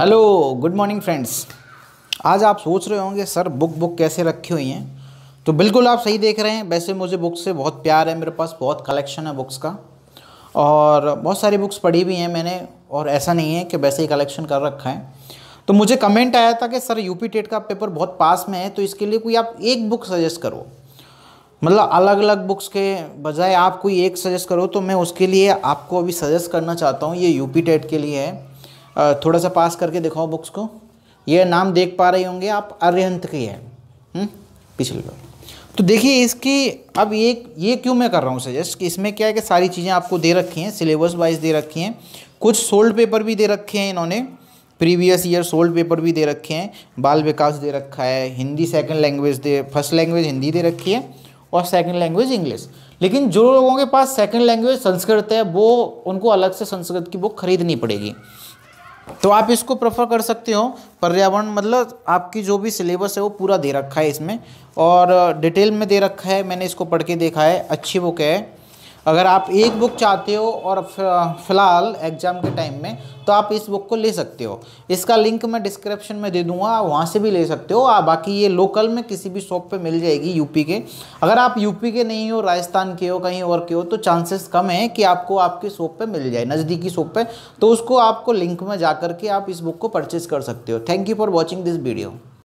Hello good morning friends आज आप सोच रहे होंगे सर बुक बुक कैसे रखी हुई हैं तो बिल्कुल आप सही देख रहे हैं वैसे मुझे बुक से बहुत प्यार है मेरे पास बहुत कलेक्शन है बुक्स का और बहुत सारी बुक्स पढ़ी भी हैं मैंने और ऐसा नहीं है कि वैसे ही कलेक्शन कर रखा है तो मुझे कमेंट आया था कि सर यूपी टेट का पेपर बहुत पास में है तो इसके लिए कोई आप एक बुक सजेस्ट करो मतलब अलग अलग बुक्स के बजाय आप कोई एक सजेस्ट करो तो मैं उसके लिए आपको अभी सजेस्ट करना चाहता हूँ ये यूपी टेट के लिए है थोड़ा सा पास करके दिखाओ बुक्स को ये नाम देख पा रहे होंगे आप अर्यंत की है हम्म? पिछली बार तो देखिए इसकी अब ये ये क्यों मैं कर रहा हूँ सजेस्ट कि इसमें क्या है कि सारी चीज़ें आपको दे रखी हैं सिलेबस वाइज दे रखी हैं कुछ सोल्ड पेपर भी दे रखे हैं इन्होंने प्रीवियस ईयर सोल्ड पेपर भी दे रखे हैं बाल विकास दे रखा है हिंदी सेकंड लैंग्वेज दे फर्स्ट लैंग्वेज हिंदी दे रखी है और सेकंड लैंग्वेज इंग्लिश लेकिन जो लोगों के पास सेकंड लैंग्वेज संस्कृत है वो उनको अलग से संस्कृत की बुक खरीदनी पड़ेगी तो आप इसको प्रेफर कर सकते हो पर्यावरण मतलब आपकी जो भी सिलेबस है वो पूरा दे रखा है इसमें और डिटेल में दे रखा है मैंने इसको पढ़ के देखा है अच्छी बुक है अगर आप एक बुक चाहते हो और फिलहाल एग्ज़ाम के टाइम में तो आप इस बुक को ले सकते हो इसका लिंक मैं डिस्क्रिप्शन में दे दूंगा आप वहाँ से भी ले सकते हो आप बाकी ये लोकल में किसी भी शॉप पे मिल जाएगी यूपी के अगर आप यूपी के नहीं हो राजस्थान के हो कहीं और के हो तो चांसेस कम है कि आपको आपके शॉप पर मिल जाए नज़दीकी शॉप पर तो उसको आपको लिंक में जा के आप इस बुक को परचेज़ कर सकते हो thank you for watching this video